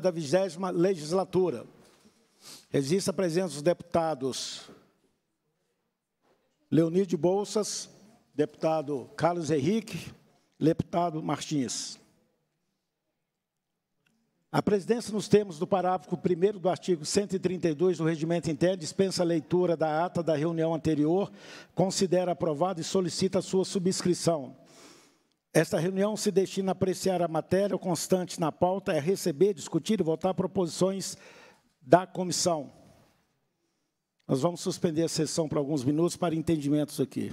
da vigésima legislatura. Existe a presença dos deputados Leonide Bolsas, deputado Carlos Henrique, deputado Martins. A presidência, nos termos do parágrafo 1 do artigo 132 do Regimento Interno, dispensa a leitura da ata da reunião anterior, considera aprovada e solicita a sua subscrição. Esta reunião se destina a apreciar a matéria constante na pauta, é receber, discutir e votar proposições da comissão. Nós vamos suspender a sessão por alguns minutos para entendimentos aqui.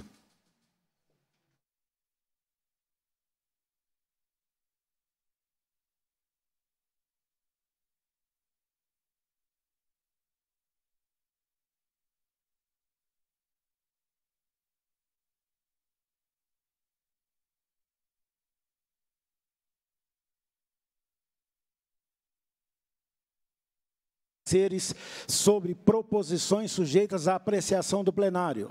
pareceres sobre proposições sujeitas à apreciação do plenário.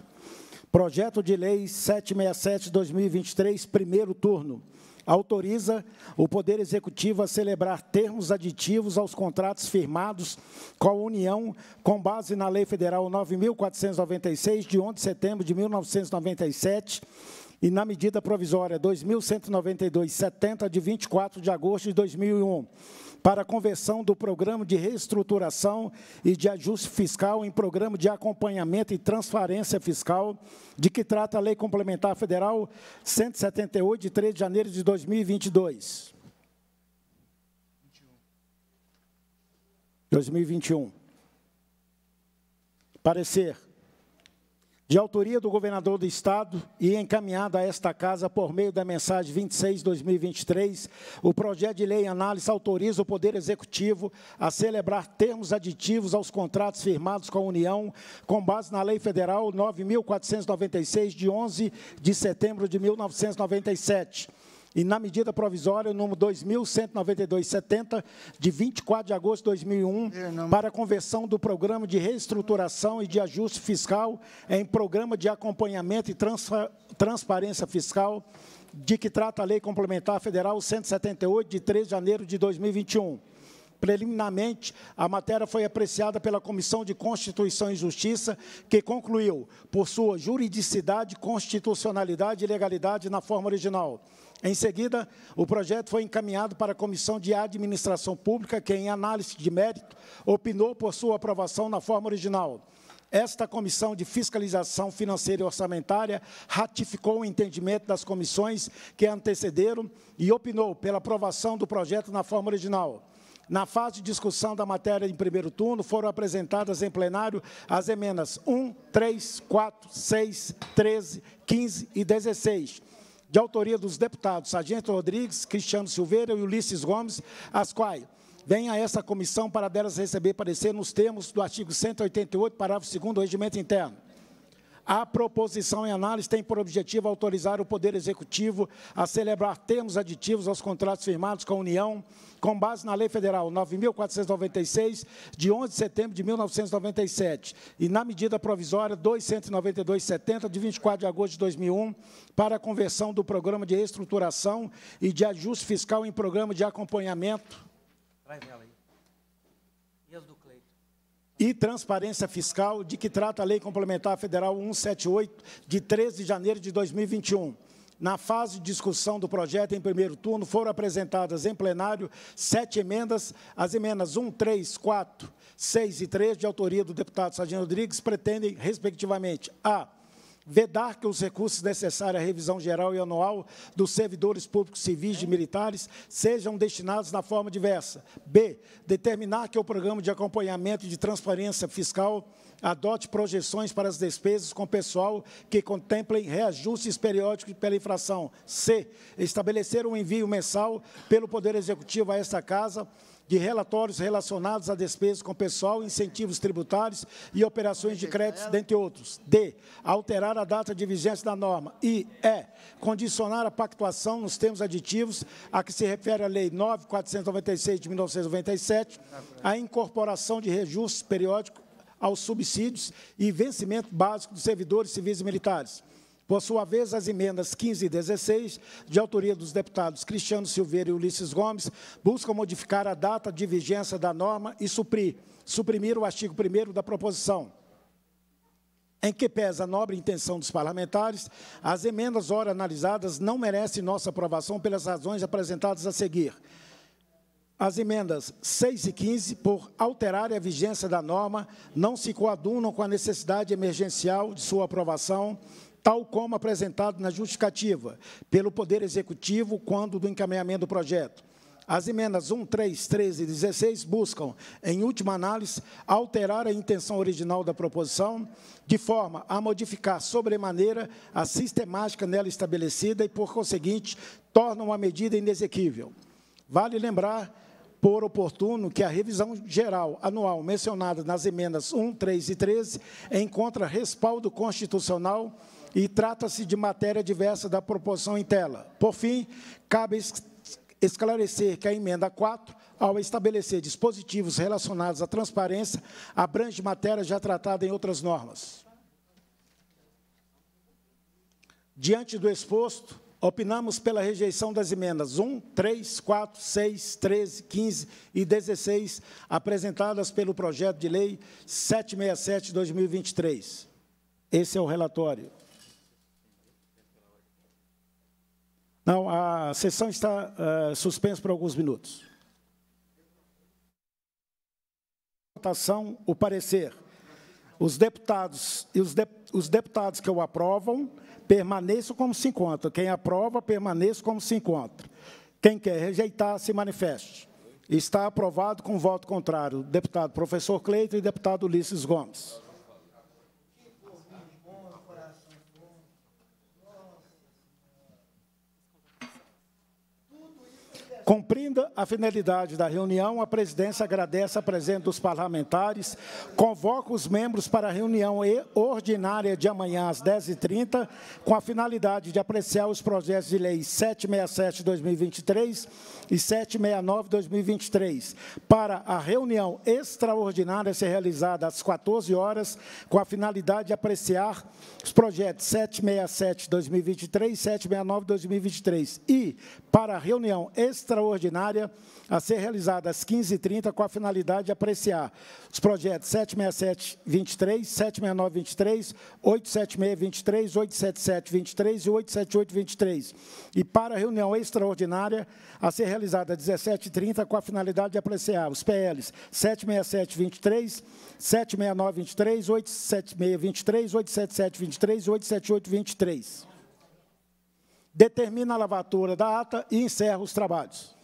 Projeto de Lei 767-2023, primeiro turno autoriza o Poder Executivo a celebrar termos aditivos aos contratos firmados com a União com base na Lei Federal 9.496, de 11 de setembro de 1997, e na medida provisória 2.192-70, de 24 de agosto de 2001 para a conversão do programa de reestruturação e de ajuste fiscal em programa de acompanhamento e transparência fiscal, de que trata a Lei Complementar Federal 178, de 3 de janeiro de 2022. 2021. Parecer de autoria do governador do Estado e encaminhada a esta Casa por meio da mensagem 26-2023, o projeto de lei em análise autoriza o Poder Executivo a celebrar termos aditivos aos contratos firmados com a União, com base na Lei Federal 9.496, de 11 de setembro de 1997 e na medida provisória número 219270 de 24 de agosto de 2001 para conversão do programa de reestruturação e de ajuste fiscal em programa de acompanhamento e transparência fiscal de que trata a Lei Complementar Federal 178 de 3 de janeiro de 2021. Preliminarmente, a matéria foi apreciada pela Comissão de Constituição e Justiça, que concluiu por sua juridicidade, constitucionalidade e legalidade na forma original. Em seguida, o projeto foi encaminhado para a Comissão de Administração Pública, que, em análise de mérito, opinou por sua aprovação na forma original. Esta Comissão de Fiscalização Financeira e Orçamentária ratificou o entendimento das comissões que antecederam e opinou pela aprovação do projeto na forma original. Na fase de discussão da matéria em primeiro turno, foram apresentadas em plenário as emendas 1, 3, 4, 6, 13, 15 e 16 de autoria dos deputados Sargento Rodrigues, Cristiano Silveira e Ulisses Gomes, as quais vem a essa comissão para delas receber parecer nos termos do artigo 188, parágrafo 2 do Regimento Interno. A proposição em análise tem por objetivo autorizar o Poder Executivo a celebrar termos aditivos aos contratos firmados com a União, com base na Lei Federal 9.496, de 11 de setembro de 1997, e na medida provisória 29270, de 24 de agosto de 2001, para a conversão do Programa de Reestruturação e de Ajuste Fiscal em Programa de Acompanhamento. Traz ela aí. E as do e transparência fiscal, de que trata a Lei Complementar Federal 178, de 13 de janeiro de 2021. Na fase de discussão do projeto em primeiro turno, foram apresentadas em plenário sete emendas. As emendas 1, 3, 4, 6 e 3, de autoria do deputado Sargento Rodrigues, pretendem, respectivamente, a vedar que os recursos necessários à revisão geral e anual dos servidores públicos civis e militares sejam destinados na forma diversa. B, determinar que o programa de acompanhamento de transparência fiscal adote projeções para as despesas com pessoal que contemplem reajustes periódicos pela inflação. C, estabelecer um envio mensal pelo Poder Executivo a esta Casa de relatórios relacionados a despesas com pessoal, incentivos tributários e operações de créditos, dentre outros. D. Alterar a data de vigência da norma. E. Condicionar a pactuação nos termos aditivos a que se refere a Lei 9.496, de 1997, a incorporação de reajustes periódicos aos subsídios e vencimento básico dos servidores civis e militares. Por sua vez, as emendas 15 e 16, de autoria dos deputados Cristiano Silveira e Ulisses Gomes, buscam modificar a data de vigência da norma e suprir, suprimir o artigo 1 da proposição em que pesa a nobre intenção dos parlamentares, as emendas ora analisadas não merecem nossa aprovação pelas razões apresentadas a seguir. As emendas 6 e 15, por alterar a vigência da norma, não se coadunam com a necessidade emergencial de sua aprovação tal como apresentado na justificativa pelo Poder Executivo quando do encaminhamento do projeto. As emendas 1, 3, 13 e 16 buscam, em última análise, alterar a intenção original da proposição, de forma a modificar sobremaneira a sistemática nela estabelecida e, por conseguinte, tornam a medida inexequível. Vale lembrar por oportuno que a revisão geral anual mencionada nas emendas 1, 3 e 13 encontra respaldo constitucional e trata-se de matéria diversa da proposição em tela. Por fim, cabe esclarecer que a emenda 4, ao estabelecer dispositivos relacionados à transparência, abrange matéria já tratada em outras normas. Diante do exposto, opinamos pela rejeição das emendas 1, 3, 4, 6, 13, 15 e 16, apresentadas pelo projeto de lei 767-2023. Esse é o relatório. Não, a sessão está uh, suspensa por alguns minutos. Votação, o parecer. Os deputados e os, de, os deputados que o aprovam permaneçam como se encontram. Quem aprova, permaneça como se encontra. Quem quer rejeitar, se manifeste. Está aprovado com voto contrário. Deputado professor Cleito e deputado Ulisses Gomes. Cumprindo a finalidade da reunião, a presidência agradece a presença dos parlamentares, convoca os membros para a reunião ordinária de amanhã às 10h30, com a finalidade de apreciar os projetos de lei 767-2023 e 769-2023, para a reunião extraordinária ser realizada às 14 horas, com a finalidade de apreciar os projetos 767-2023 e 769-2023, e para a reunião extraordinária extraordinária a ser realizada às 15h30 com a finalidade de apreciar os projetos 767-23, 769-23, 876-23, 877-23 e 878-23. E para a reunião extraordinária a ser realizada às 17h30 com a finalidade de apreciar os PLs 767-23, 769-23, 876-23, 877-23 e 878-23 determina a lavatura da ata e encerra os trabalhos.